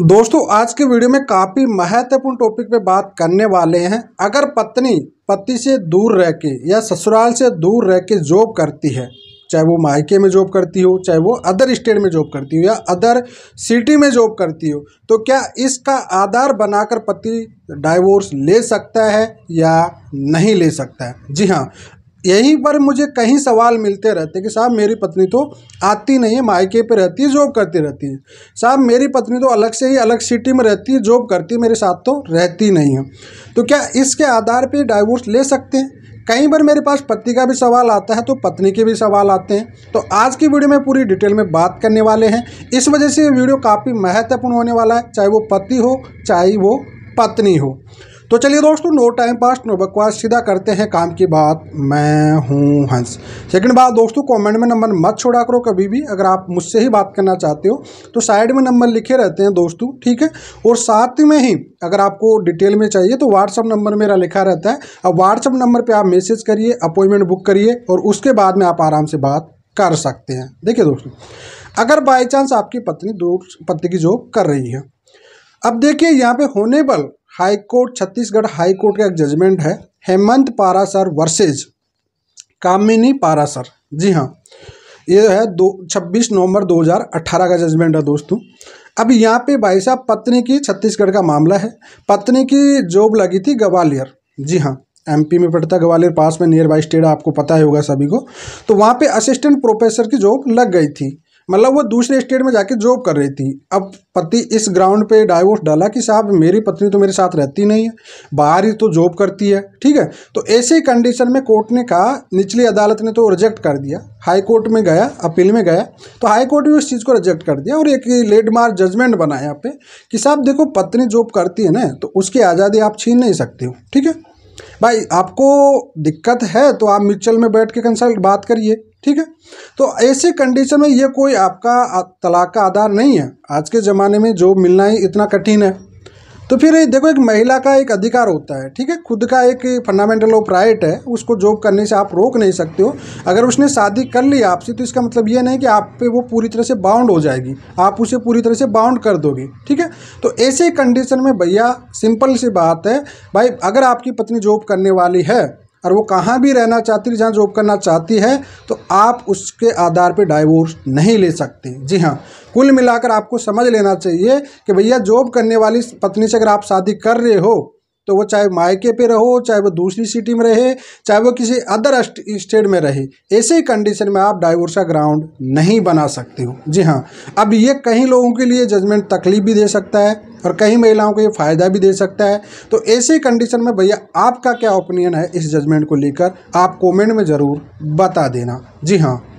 दोस्तों आज के वीडियो में काफ़ी महत्वपूर्ण टॉपिक पे बात करने वाले हैं अगर पत्नी पति से दूर रह के या ससुराल से दूर रह के जॉब करती है चाहे वो मायके में जॉब करती हो चाहे वो अदर स्टेट में जॉब करती हो या अदर सिटी में जॉब करती हो तो क्या इसका आधार बनाकर पति डाइवोर्स ले सकता है या नहीं ले सकता है जी हाँ यहीं पर मुझे कहीं सवाल मिलते रहते कि साहब मेरी पत्नी तो आती नहीं है मायके पे रहती है जॉब करती रहती है साहब मेरी पत्नी तो अलग से ही अलग सिटी में रहती है जॉब करती है मेरे साथ तो रहती नहीं है तो क्या इसके आधार पे डाइवोर्स ले सकते हैं कई बार मेरे पास पति का भी सवाल आता है तो पत्नी के भी सवाल आते हैं तो आज की वीडियो में पूरी डिटेल में बात करने वाले हैं इस वजह से ये वीडियो काफ़ी महत्वपूर्ण होने वाला है चाहे वो पति हो चाहे वो पत्नी हो तो चलिए दोस्तों नो टाइम पास नो बकवास सीधा करते हैं काम की बात मैं हूँ हंस सेकंड बात दोस्तों कमेंट में नंबर मत छोड़ा करो कभी भी अगर आप मुझसे ही बात करना चाहते हो तो साइड में नंबर लिखे रहते हैं दोस्तों ठीक है और साथ में ही अगर आपको डिटेल में चाहिए तो व्हाट्सअप नंबर मेरा लिखा रहता है अब व्हाट्सअप नंबर पर आप मैसेज करिए अपॉइंटमेंट बुक करिए और उसके बाद में आप आराम से बात कर सकते हैं देखिए दोस्तों अगर बाई चांस आपकी पत्नी दूर पति की जॉब कर रही है अब देखिए यहाँ पे honourable high court Chhattisgarh high court का एक जजमेंट है हेमंत पारासर वर्सेज कामिनी पारासर जी हाँ ये है दो छब्बीस नवंबर 2018 का जजमेंट है दोस्तों अब यहाँ पे भाई साहब पत्नी की छत्तीसगढ़ का मामला है पत्नी की जॉब लगी थी ग्वालियर जी हाँ एमपी में पड़ता ग्वालियर पास में नियर बाई स्टेट आपको पता ही होगा सभी को तो वहाँ पे असिस्टेंट प्रोफेसर की जॉब लग गई थी मतलब वो दूसरे स्टेट में जाके जॉब कर रही थी अब पति इस ग्राउंड पे डाइवोर्स डाला कि साहब मेरी पत्नी तो मेरे साथ रहती नहीं है बाहर ही तो जॉब करती है ठीक है तो ऐसे कंडीशन में कोर्ट ने कहा निचली अदालत ने तो रिजेक्ट कर दिया हाई कोर्ट में गया अपील में गया तो हाई कोर्ट भी उस चीज़ को रिजेक्ट कर दिया और एक लेडमार्क जजमेंट बना यहाँ पे कि साहब देखो पत्नी जॉब करती है ना तो उसकी आज़ादी आप छीन नहीं सकते हो ठीक है भाई आपको दिक्कत है तो आप म्यूचुअल में बैठ के कंसल्ट बात करिए ठीक है तो ऐसे कंडीशन में ये कोई आपका तलाक का आधार नहीं है आज के ज़माने में जो मिलना ही इतना कठिन है तो फिर देखो एक महिला का एक अधिकार होता है ठीक है खुद का एक फंडामेंटल ऑफ राइट है उसको जॉब करने से आप रोक नहीं सकते हो अगर उसने शादी कर ली आपसे तो इसका मतलब ये नहीं कि आप पे वो पूरी तरह से बाउंड हो जाएगी आप उसे पूरी तरह से बाउंड कर दोगे ठीक है तो ऐसे कंडीशन में भैया सिंपल सी बात है भाई अगर आपकी पत्नी जॉब करने वाली है और वो कहाँ भी रहना चाहती है जहाँ जॉब करना चाहती है तो आप उसके आधार पर डाइवोर्स नहीं ले सकते जी हाँ कुल मिलाकर आपको समझ लेना चाहिए कि भैया जॉब करने वाली पत्नी से अगर आप शादी कर रहे हो तो वो चाहे मायके पे रहो चाहे वो दूसरी सिटी में रहे चाहे वो किसी अदर स्टेट में रहे ऐसे ही कंडीशन में आप डाइवोर्स का ग्राउंड नहीं बना सकते हो जी हाँ अब ये कहीं लोगों के लिए जजमेंट तकलीफ भी दे सकता है और कई महिलाओं को ये फ़ायदा भी दे सकता है तो ऐसे कंडीशन में भैया आपका क्या ओपिनियन है इस जजमेंट को लेकर आप कमेंट में ज़रूर बता देना जी हाँ